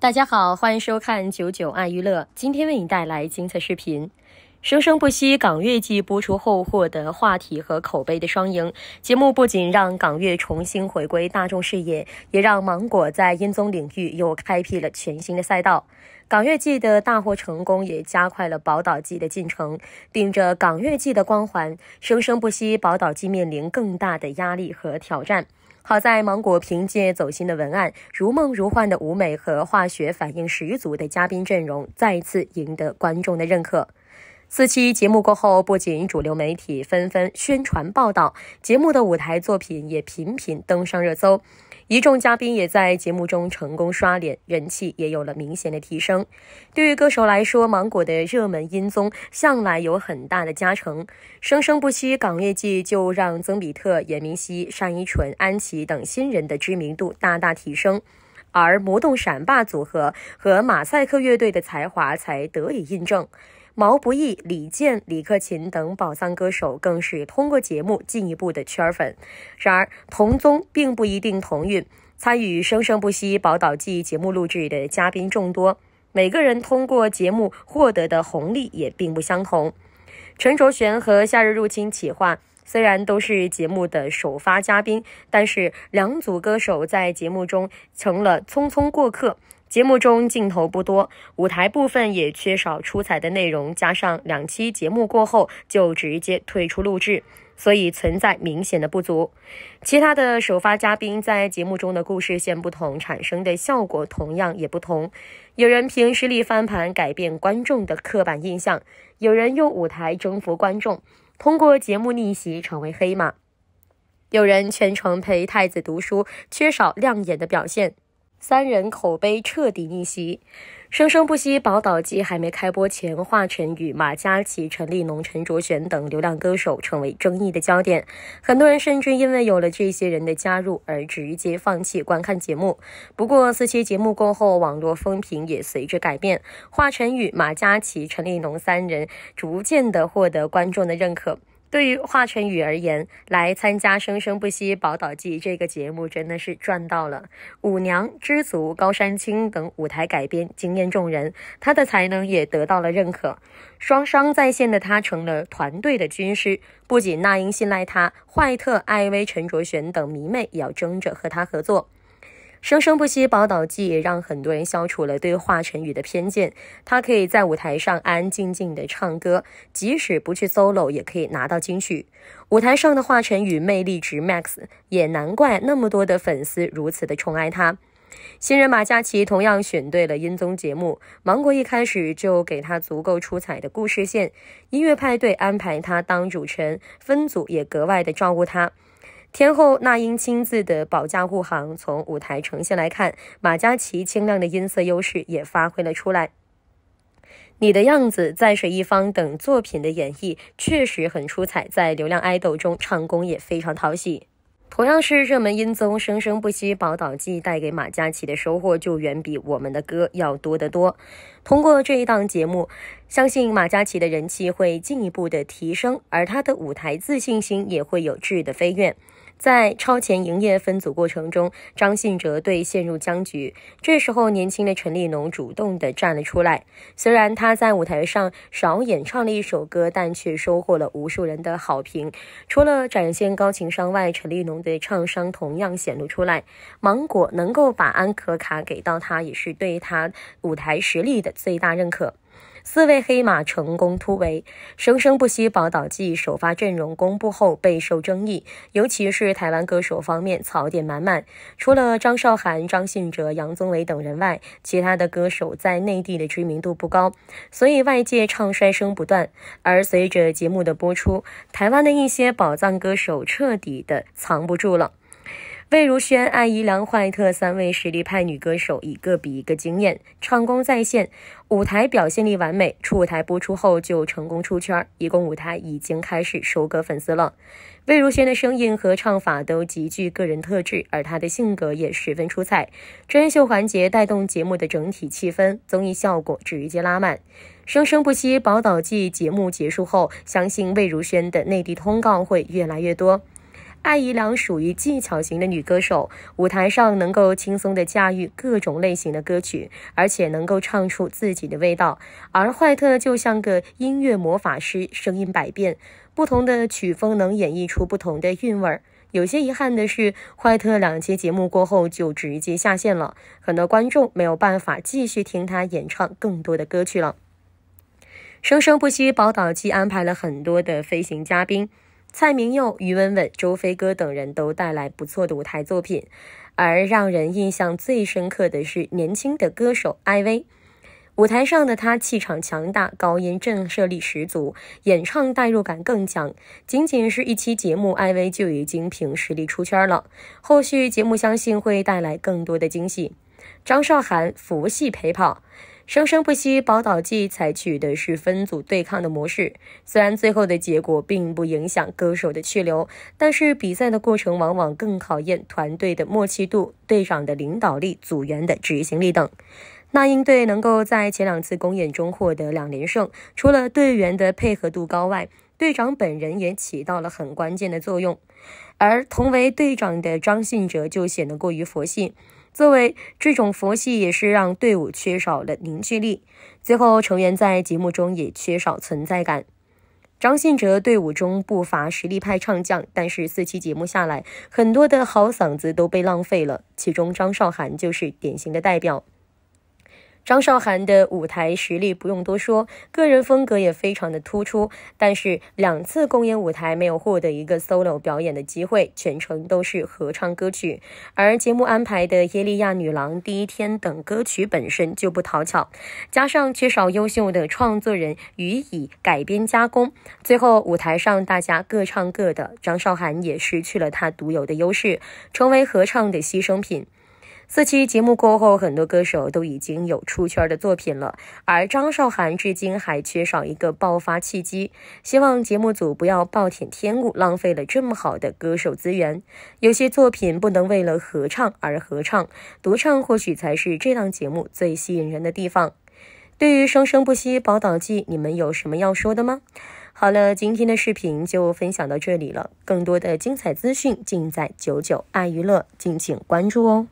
大家好，欢迎收看九九爱娱乐。今天为你带来精彩视频，《生生不息港乐季》播出后获得话题和口碑的双赢。节目不仅让港乐重新回归大众视野，也让芒果在音综领域又开辟了全新的赛道。港乐季的大获成功，也加快了宝岛季的进程。顶着港乐季的光环，《生生不息宝岛季》面临更大的压力和挑战。好在芒果凭借走心的文案、如梦如幻的舞美和化学反应十足的嘉宾阵容，再次赢得观众的认可。四期节目过后，不仅主流媒体纷纷宣传报道，节目的舞台作品也频频登上热搜，一众嘉宾也在节目中成功刷脸，人气也有了明显的提升。对于歌手来说，芒果的热门音综向来有很大的加成，生生不息港乐季就让曾比特、严明熙、单依纯、安琪等新人的知名度大大提升，而魔动闪霸组合和马赛克乐队的才华才得以印证。毛不易、李健、李克勤等宝藏歌手更是通过节目进一步的圈粉。然而，同宗并不一定同运。参与《生生不息·宝岛记节目录制的嘉宾众多，每个人通过节目获得的红利也并不相同。陈卓璇和夏日入侵企划虽然都是节目的首发嘉宾，但是两组歌手在节目中成了匆匆过客。节目中镜头不多，舞台部分也缺少出彩的内容，加上两期节目过后就直接退出录制，所以存在明显的不足。其他的首发嘉宾在节目中的故事线不同，产生的效果同样也不同。有人凭实力翻盘，改变观众的刻板印象；有人用舞台征服观众，通过节目逆袭成为黑马；有人全程陪太子读书，缺少亮眼的表现。三人口碑彻底逆袭，《生生不息·宝岛季》还没开播前，华晨宇、马嘉祺、陈立农、陈卓璇等流量歌手成为争议的焦点，很多人甚至因为有了这些人的加入而直接放弃观看节目。不过四期节目过后，网络风评也随之改变，华晨宇、马嘉祺、陈立农三人逐渐的获得观众的认可。对于华晨宇而言，来参加《生生不息·宝岛季》这个节目真的是赚到了。舞娘、知足、高山青等舞台改编惊艳众人，他的才能也得到了认可。双商在线的他成了团队的军师，不仅那英信赖他，坏特、艾薇、陈卓璇等迷妹也要争着和他合作。生生不息，《宝岛记》让很多人消除了对华晨宇的偏见。他可以在舞台上安安静静的唱歌，即使不去 solo 也可以拿到金曲。舞台上的华晨宇魅力值 max，也难怪那么多的粉丝如此的宠爱他。新人马嘉祺同样选对了音综节目，芒果一开始就给他足够出彩的故事线。音乐派对安排他当主持人，分组也格外的照顾他。天后那英亲自的保驾护航，从舞台呈现来看，马嘉祺清亮的音色优势也发挥了出来。《你的样子》《在水一方》等作品的演绎确实很出彩，在流量爱豆中唱功也非常讨喜。同样是热门音综《生生不息·宝岛季》，带给马嘉祺的收获就远比我们的歌要多得多。通过这一档节目，相信马嘉祺的人气会进一步的提升，而他的舞台自信心也会有质的飞跃。在超前营业分组过程中，张信哲队陷入僵局。这时候，年轻的陈立农主动地站了出来。虽然他在舞台上少演唱了一首歌，但却收获了无数人的好评。除了展现高情商外，陈立农的唱商同样显露出来。芒果能够把安可卡给到他，也是对他舞台实力的最大认可。四位黑马成功突围，《生生不息·宝岛季》首发阵容公布后备受争议，尤其是台湾歌手方面，槽点满满。除了张韶涵、张信哲、杨宗纬等人外，其他的歌手在内地的知名度不高，所以外界唱衰声不断。而随着节目的播出，台湾的一些宝藏歌手彻底的藏不住了。魏如萱、艾怡良、怀特三位实力派女歌手，一个比一个惊艳，唱功在线，舞台表现力完美。初舞台播出后就成功出圈，一共舞台已经开始收割粉丝了。魏如萱的声音和唱法都极具个人特质，而她的性格也十分出彩。真人秀环节带动节目的整体气氛，综艺效果直接拉满。生生不息宝岛季节目结束后，相信魏如萱的内地通告会越来越多。艾怡良属于技巧型的女歌手，舞台上能够轻松地驾驭各种类型的歌曲，而且能够唱出自己的味道。而怀特就像个音乐魔法师，声音百变，不同的曲风能演绎出不同的韵味儿。有些遗憾的是，怀特两期节目过后就直接下线了，很多观众没有办法继续听他演唱更多的歌曲了。生生不息宝岛季安排了很多的飞行嘉宾。蔡明佑、于文文、周飞哥等人都带来不错的舞台作品，而让人印象最深刻的是年轻的歌手艾薇。舞台上的他气场强大，高音震慑力十足，演唱代入感更强。仅仅是一期节目，艾薇就已经凭实力出圈了。后续节目相信会带来更多的惊喜。张韶涵、佛系陪跑。生生不息《宝岛记》采取的是分组对抗的模式，虽然最后的结果并不影响歌手的去留，但是比赛的过程往往更考验团队的默契度、队长的领导力、组员的执行力等。那英队能够在前两次公演中获得两连胜，除了队员的配合度高外，队长本人也起到了很关键的作用。而同为队长的张信哲就显得过于佛系，作为这种佛系也是让队伍缺少了凝聚力，最后成员在节目中也缺少存在感。张信哲队伍中不乏实力派唱将，但是四期节目下来，很多的好嗓子都被浪费了，其中张韶涵就是典型的代表。张韶涵的舞台实力不用多说，个人风格也非常的突出。但是两次公演舞台没有获得一个 solo 表演的机会，全程都是合唱歌曲。而节目安排的《耶利亚女郎》《第一天》等歌曲本身就不讨巧，加上缺少优秀的创作人予以改编加工，最后舞台上大家各唱各的，张韶涵也失去了她独有的优势，成为合唱的牺牲品。四期节目过后，很多歌手都已经有出圈的作品了，而张韶涵至今还缺少一个爆发契机。希望节目组不要暴殄天物，浪费了这么好的歌手资源。有些作品不能为了合唱而合唱，独唱或许才是这档节目最吸引人的地方。对于《生生不息·宝岛季》，你们有什么要说的吗？好了，今天的视频就分享到这里了。更多的精彩资讯尽在九九爱娱乐，敬请关注哦。